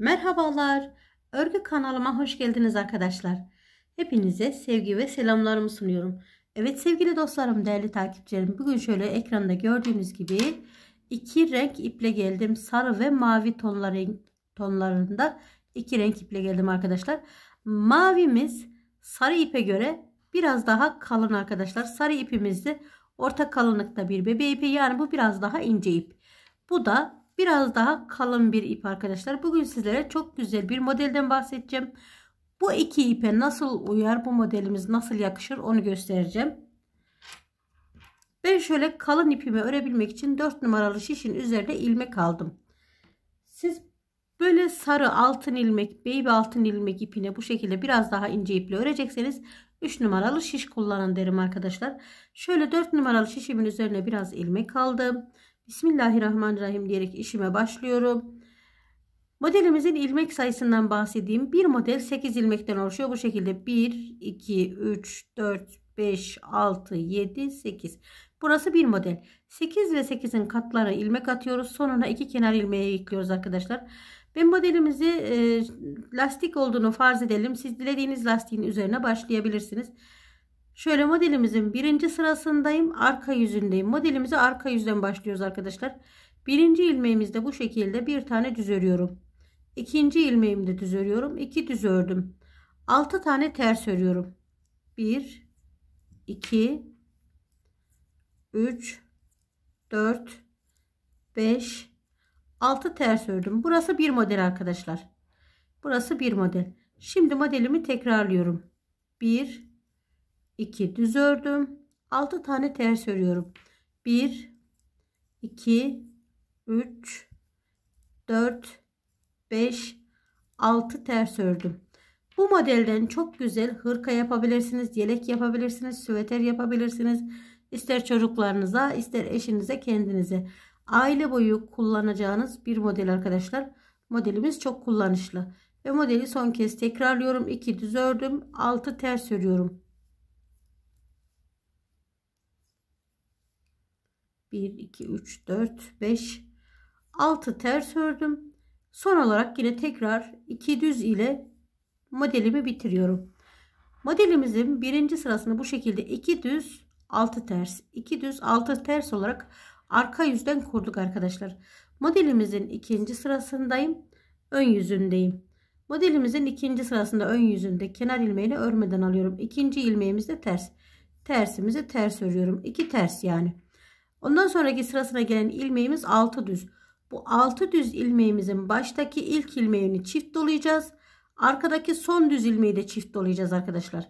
Merhabalar. Örgü kanalıma hoş geldiniz arkadaşlar. Hepinize sevgi ve selamlarımı sunuyorum. Evet sevgili dostlarım, değerli takipçilerim. Bugün şöyle ekranda gördüğünüz gibi iki renk iple geldim. Sarı ve mavi tonları, tonlarında iki renk iple geldim arkadaşlar. Mavimiz sarı ipe göre biraz daha kalın arkadaşlar. Sarı ipimiz de orta kalınlıkta bir bebe ipi yani bu biraz daha ince ip. Bu da Biraz daha kalın bir ip arkadaşlar. Bugün sizlere çok güzel bir modelden bahsedeceğim. Bu iki ipe nasıl uyar, bu modelimiz nasıl yakışır onu göstereceğim. Ben şöyle kalın ipimi örebilmek için 4 numaralı şişin üzerinde ilmek aldım. Siz böyle sarı altın ilmek, baby altın ilmek ipine bu şekilde biraz daha ince iple örecekseniz 3 numaralı şiş kullanın derim arkadaşlar. Şöyle 4 numaralı şişimin üzerine biraz ilmek aldım. Bismillahirrahmanirrahim diyerek işime başlıyorum. Modelimizin ilmek sayısından bahsedeyim. Bir model 8 ilmekten oluşuyor. Bu şekilde 1, 2, 3, 4, 5, 6, 7, 8. Burası bir model. 8 ve 8'in katlarına ilmek atıyoruz. Sonuna iki kenar ilmeği ekliyoruz arkadaşlar. Ben modelimizi e, lastik olduğunu farz edelim. Siz dilediğiniz lastiğin üzerine başlayabilirsiniz. Şöyle modelimizin birinci sırasındayım. Arka yüzündeyim. Modelimizi arka yüzden başlıyoruz arkadaşlar. Birinci ilmeğimizde bu şekilde bir tane düz örüyorum. İkinci ilmeğimde düz örüyorum. İki düz ördüm. Altı tane ters örüyorum. Bir, iki, üç, dört, beş, altı ters ördüm. Burası bir model arkadaşlar. Burası bir model. Şimdi modelimi tekrarlıyorum. Bir. 2 düz ördüm. 6 tane ters örüyorum. 1 2 3 4 5 6 ters ördüm. Bu modelden çok güzel hırka yapabilirsiniz, yelek yapabilirsiniz, süveter yapabilirsiniz. İster çocuklarınıza, ister eşinize, kendinize. Aile boyu kullanacağınız bir model arkadaşlar. Modelimiz çok kullanışlı. Ve modeli son kez tekrarlıyorum. 2 düz ördüm, 6 ters örüyorum. 1 2 3 4 5 6 ters ördüm son olarak yine tekrar 2 düz ile modelimi bitiriyorum modelimizin birinci sırasını bu şekilde 2 düz 6 ters 2 düz 6 ters olarak arka yüzden kurduk arkadaşlar modelimizin ikinci sırasındayım ön yüzündeyim modelimizin ikinci sırasında ön yüzünde kenar ilmeğini örmeden alıyorum ikinci ilmeğimizde ters tersimizi ters örüyorum 2 ters yani Ondan sonraki sırasına gelen ilmeğimiz 6 düz. Bu 6 düz ilmeğimizin baştaki ilk ilmeğini çift dolayacağız. Arkadaki son düz ilmeği de çift dolayacağız arkadaşlar.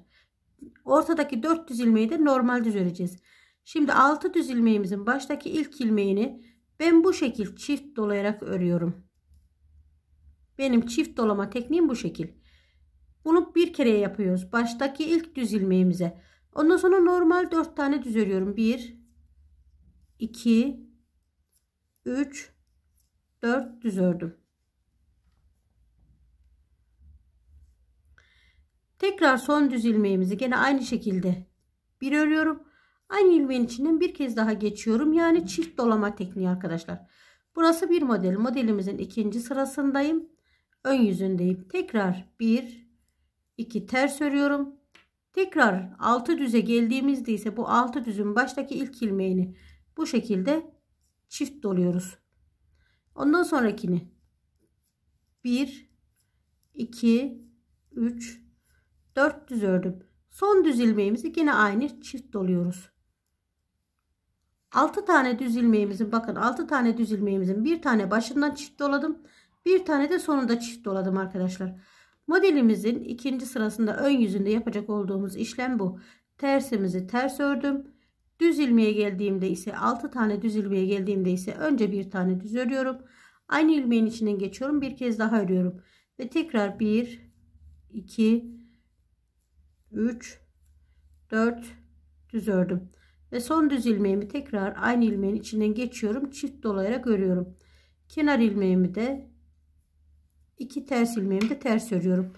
Ortadaki 4 düz ilmeği de normal düz öreceğiz. Şimdi 6 düz ilmeğimizin baştaki ilk ilmeğini ben bu şekil çift dolayarak örüyorum. Benim çift dolama tekniğim bu şekil. Bunu bir kere yapıyoruz. Baştaki ilk düz ilmeğimize. Ondan sonra normal 4 tane düz örüyorum. 1 2 3 4 düz ördüm. Tekrar son düz ilmeğimizi gene aynı şekilde bir örüyorum. Aynı ilmeğin içinden bir kez daha geçiyorum. Yani çift dolama tekniği arkadaşlar. Burası bir model. Modelimizin ikinci sırasındayım. Ön yüzündeyim. Tekrar 1, 2 ters örüyorum. Tekrar altı düze geldiğimizde ise bu altı düzün baştaki ilk ilmeğini bu şekilde çift doluyoruz. Ondan sonrakini 1 2 3 4 düz ördüm. Son düz ilmeğimizi yine aynı çift doluyoruz. 6 tane düz ilmeğimizin bakın 6 tane düz ilmeğimizin bir tane başından çift doladım. Bir tane de sonunda çift doladım arkadaşlar. Modelimizin ikinci sırasında ön yüzünde yapacak olduğumuz işlem bu. Tersimizi ters ördüm. Düz ilmeğe geldiğimde ise 6 tane düz ilmeğe geldiğimde ise önce bir tane düz örüyorum. Aynı ilmeğin içinden geçiyorum. Bir kez daha örüyorum. Ve tekrar 1, 2, 3, 4 düz ördüm. Ve son düz ilmeğimi tekrar aynı ilmeğin içinden geçiyorum. Çift dolayarak örüyorum. Kenar ilmeğimi de iki ters ilmeğimi de ters örüyorum.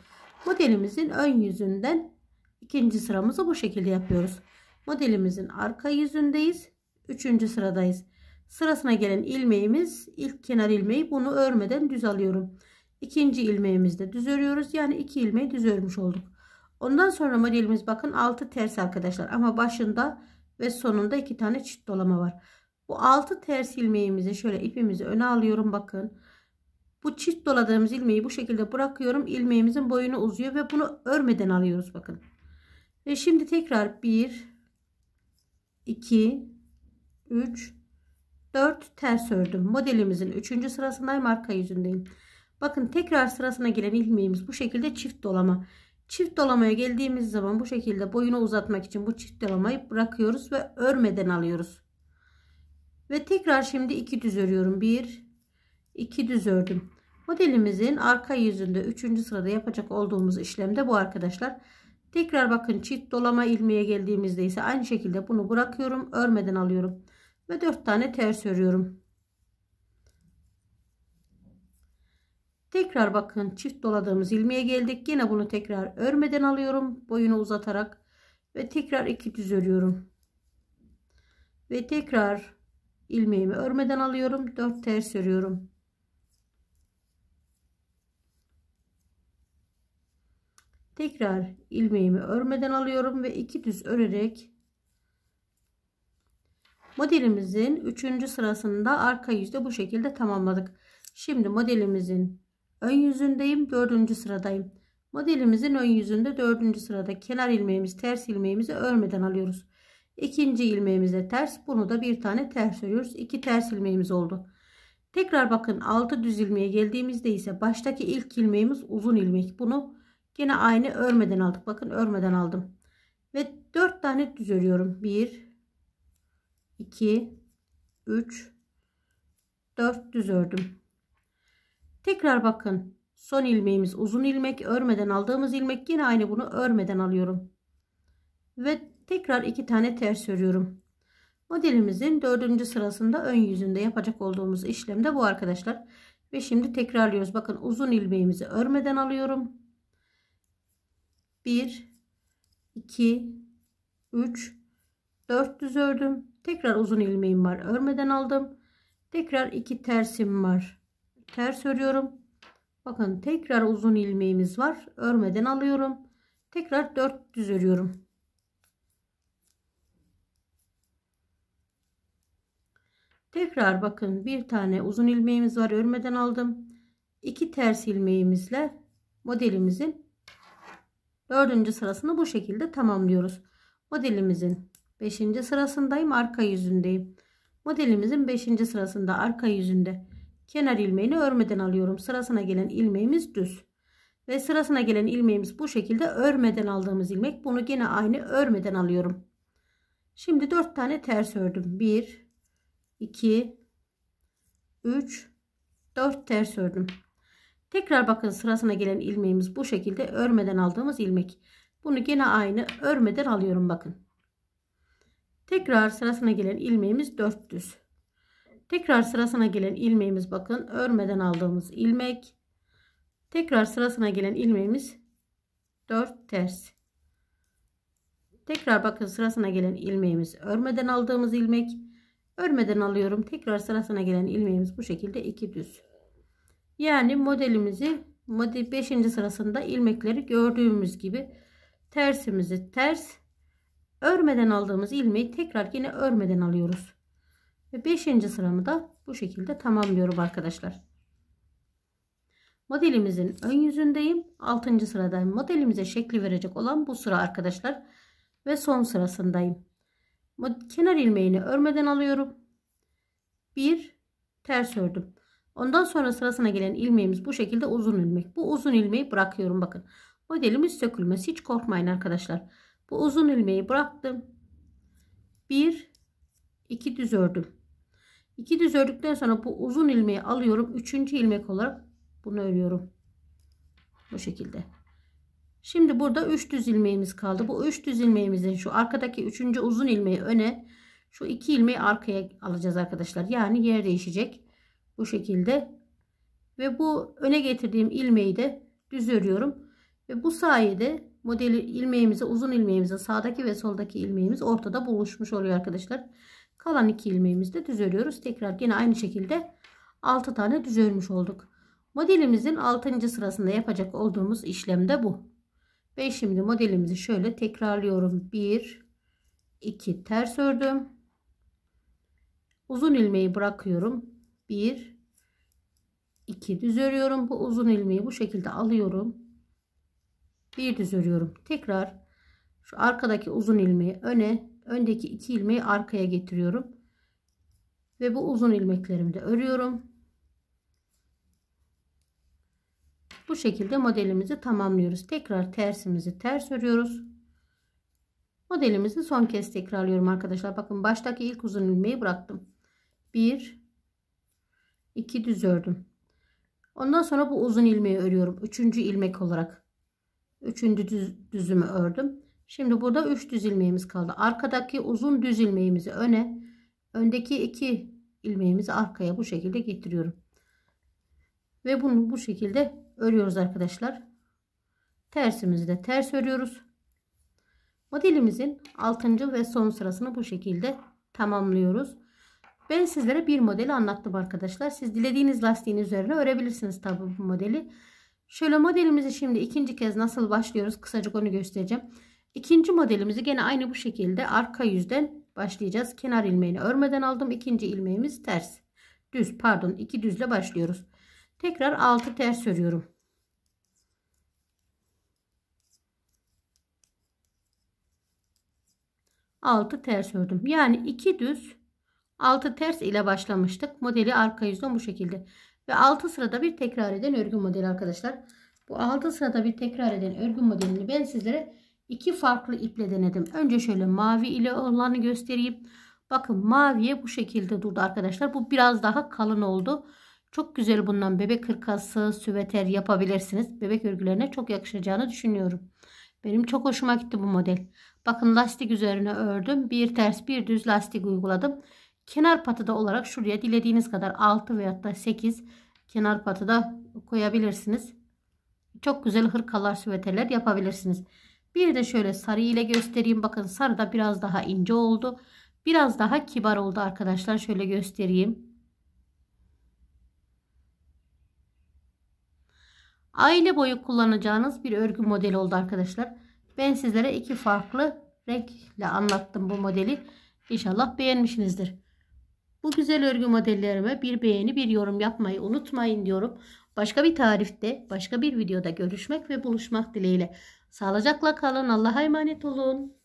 Modelimizin ön yüzünden ikinci sıramızı bu şekilde yapıyoruz. Modelimizin arka yüzündeyiz. Üçüncü sıradayız. Sırasına gelen ilmeğimiz ilk kenar ilmeği bunu örmeden düz alıyorum. İkinci ilmeğimizde düz örüyoruz. Yani iki ilmeği düz örmüş olduk. Ondan sonra modelimiz bakın altı ters arkadaşlar. Ama başında ve sonunda iki tane çift dolama var. Bu altı ters ilmeğimizi şöyle ipimizi öne alıyorum bakın. Bu çift doladığımız ilmeği bu şekilde bırakıyorum. İlmeğimizin boyunu uzuyor ve bunu örmeden alıyoruz bakın. Ve şimdi tekrar bir 2 3 4 ters ördüm. Modelimizin 3. sırasındayım. Arka yüzündeyim. Bakın tekrar sırasına gelen ilmeğimiz bu şekilde çift dolama. Çift dolamaya geldiğimiz zaman bu şekilde boyunu uzatmak için bu çift dolamayı bırakıyoruz ve örmeden alıyoruz. Ve tekrar şimdi iki düz örüyorum. 1, 2 düz ördüm. Modelimizin arka yüzünde 3. sırada yapacak olduğumuz işlemde bu arkadaşlar. Tekrar bakın çift dolama ilmeğe geldiğimizde ise aynı şekilde bunu bırakıyorum. Örmeden alıyorum. Ve 4 tane ters örüyorum. Tekrar bakın çift doladığımız ilmeğe geldik. Yine bunu tekrar örmeden alıyorum. Boyunu uzatarak ve tekrar iki düz örüyorum. Ve tekrar ilmeğimi örmeden alıyorum. 4 ters örüyorum. tekrar ilmeğimi örmeden alıyorum ve iki düz örerek modelimizin üçüncü sırasında arka yüzde bu şekilde tamamladık şimdi modelimizin ön yüzündeyim dördüncü sıradayım modelimizin ön yüzünde dördüncü sırada kenar ilmeğimiz ters ilmeğimizi örmeden alıyoruz ikinci ilmeğimize ters bunu da bir tane ters örüyoruz iki ters ilmeğimiz oldu tekrar bakın altı düz ilmeğe geldiğimizde ise baştaki ilk ilmeğimiz uzun ilmek bunu Yine aynı örmeden aldık. Bakın örmeden aldım. Ve 4 tane düz örüyorum. 1 2 3 4 düz ördüm. Tekrar bakın. Son ilmeğimiz uzun ilmek. Örmeden aldığımız ilmek yine aynı bunu örmeden alıyorum. Ve tekrar iki tane ters örüyorum. Modelimizin dördüncü sırasında ön yüzünde yapacak olduğumuz işlem de bu arkadaşlar. Ve şimdi tekrarlıyoruz. Bakın uzun ilmeğimizi örmeden alıyorum. 1 2 3 4 düz ördüm tekrar uzun ilmeğim var örmeden aldım tekrar iki tersim var ters örüyorum bakın tekrar uzun ilmeğimiz var örmeden alıyorum tekrar 4 düz örüyorum tekrar bakın bir tane uzun ilmeğimiz var örmeden aldım iki ters ilmeğimizle modelimizin Dördüncü sırasını bu şekilde tamamlıyoruz. Modelimizin beşinci sırasındayım. Arka yüzündeyim. Modelimizin beşinci sırasında arka yüzünde kenar ilmeğini örmeden alıyorum. Sırasına gelen ilmeğimiz düz. Ve sırasına gelen ilmeğimiz bu şekilde örmeden aldığımız ilmek. Bunu gene aynı örmeden alıyorum. Şimdi dört tane ters ördüm. Bir, iki, üç, dört ters ördüm. Tekrar bakın sırasına gelen ilmeğimiz bu şekilde örmeden aldığımız ilmek. Bunu gene aynı örmeden alıyorum bakın. Tekrar sırasına gelen ilmeğimiz 400. Tekrar sırasına gelen ilmeğimiz bakın örmeden aldığımız ilmek. Tekrar sırasına gelen ilmeğimiz 4 ters. Tekrar bakın sırasına gelen ilmeğimiz örmeden aldığımız ilmek. Örmeden alıyorum. Tekrar sırasına gelen ilmeğimiz bu şekilde iki düz. Yani modelimizi model 5. sırasında ilmekleri gördüğümüz gibi tersimizi ters örmeden aldığımız ilmeği tekrar yine örmeden alıyoruz. Ve 5. sıramı da bu şekilde tamamlıyorum arkadaşlar. Modelimizin ön yüzündeyim. 6. sırada Modelimize şekli verecek olan bu sıra arkadaşlar. Ve son sırasındayım. Kenar ilmeğini örmeden alıyorum. 1 ters ördüm. Ondan sonra sırasına gelen ilmeğimiz bu şekilde uzun ilmek. Bu uzun ilmeği bırakıyorum bakın. Modelimiz sökülmesi Hiç korkmayın arkadaşlar. Bu uzun ilmeği bıraktım. 1 2 düz ördüm. 2 düz ördükten sonra bu uzun ilmeği alıyorum. 3. ilmek olarak bunu örüyorum. Bu şekilde. Şimdi burada 3 düz ilmeğimiz kaldı. Bu 3 düz ilmeğimizin şu arkadaki 3. uzun ilmeği öne, şu 2 ilmeği arkaya alacağız arkadaşlar. Yani yer değişecek. Bu şekilde. Ve bu öne getirdiğim ilmeği de düz örüyorum. Ve bu sayede modeli ilmeğimize uzun ilmeğimize sağdaki ve soldaki ilmeğimiz ortada buluşmuş oluyor arkadaşlar. Kalan iki ilmeğimizi de düz örüyoruz. Tekrar yine aynı şekilde 6 tane düz örmüş olduk. Modelimizin 6. sırasında yapacak olduğumuz işlem de bu. Ve şimdi modelimizi şöyle tekrarlıyorum. 1 2 ters ördüm. Uzun ilmeği bırakıyorum. 1 2 düz örüyorum. Bu uzun ilmeği bu şekilde alıyorum. Bir düz örüyorum. Tekrar şu arkadaki uzun ilmeği öne, öndeki iki ilmeği arkaya getiriyorum. Ve bu uzun ilmeklerimi de örüyorum. Bu şekilde modelimizi tamamlıyoruz. Tekrar tersimizi ters örüyoruz. Modelimizi son kez tekrarlıyorum arkadaşlar. Bakın baştaki ilk uzun ilmeği bıraktım. 1 2 düz ördüm. Ondan sonra bu uzun ilmeği örüyorum. Üçüncü ilmek olarak. Üçüncü düz, düzümü ördüm. Şimdi burada 3 düz ilmeğimiz kaldı. Arkadaki uzun düz ilmeğimizi öne, öndeki 2 ilmeğimizi arkaya bu şekilde getiriyorum. Ve bunu bu şekilde örüyoruz arkadaşlar. Tersimizi de ters örüyoruz. Modelimizin 6. ve son sırasını bu şekilde tamamlıyoruz. Ben sizlere bir modeli anlattım arkadaşlar. Siz dilediğiniz lastiğin üzerine örebilirsiniz tabi bu modeli. Şöyle modelimizi şimdi ikinci kez nasıl başlıyoruz kısacık onu göstereceğim. İkinci modelimizi gene aynı bu şekilde arka yüzden başlayacağız. Kenar ilmeğini örmeden aldım. İkinci ilmeğimiz ters. Düz pardon iki düzle başlıyoruz. Tekrar altı ters örüyorum. Altı ters ördüm. Yani iki düz 6 ters ile başlamıştık. Modeli arka yüzden bu şekilde. Ve 6 sırada bir tekrar eden örgü modeli arkadaşlar. Bu 6 sırada bir tekrar eden örgü modelini ben sizlere iki farklı iple denedim. Önce şöyle mavi ile olanı göstereyim. Bakın maviye bu şekilde durdu arkadaşlar. Bu biraz daha kalın oldu. Çok güzel bundan bebek kırkası süveter yapabilirsiniz. Bebek örgülerine çok yakışacağını düşünüyorum. Benim çok hoşuma gitti bu model. Bakın lastik üzerine ördüm. Bir ters bir düz lastik uyguladım. Kenar patıda olarak şuraya dilediğiniz kadar 6 veya da 8 kenar patıda koyabilirsiniz. Çok güzel hırkalar süveterler yapabilirsiniz. Bir de şöyle sarı ile göstereyim. Bakın sarı da biraz daha ince oldu. Biraz daha kibar oldu arkadaşlar. Şöyle göstereyim. Aile boyu kullanacağınız bir örgü modeli oldu arkadaşlar. Ben sizlere iki farklı renkle anlattım bu modeli. İnşallah beğenmişsinizdir. Bu güzel örgü modellerime bir beğeni bir yorum yapmayı unutmayın diyorum. Başka bir tarifte başka bir videoda görüşmek ve buluşmak dileğiyle. Sağlıcakla kalın Allah'a emanet olun.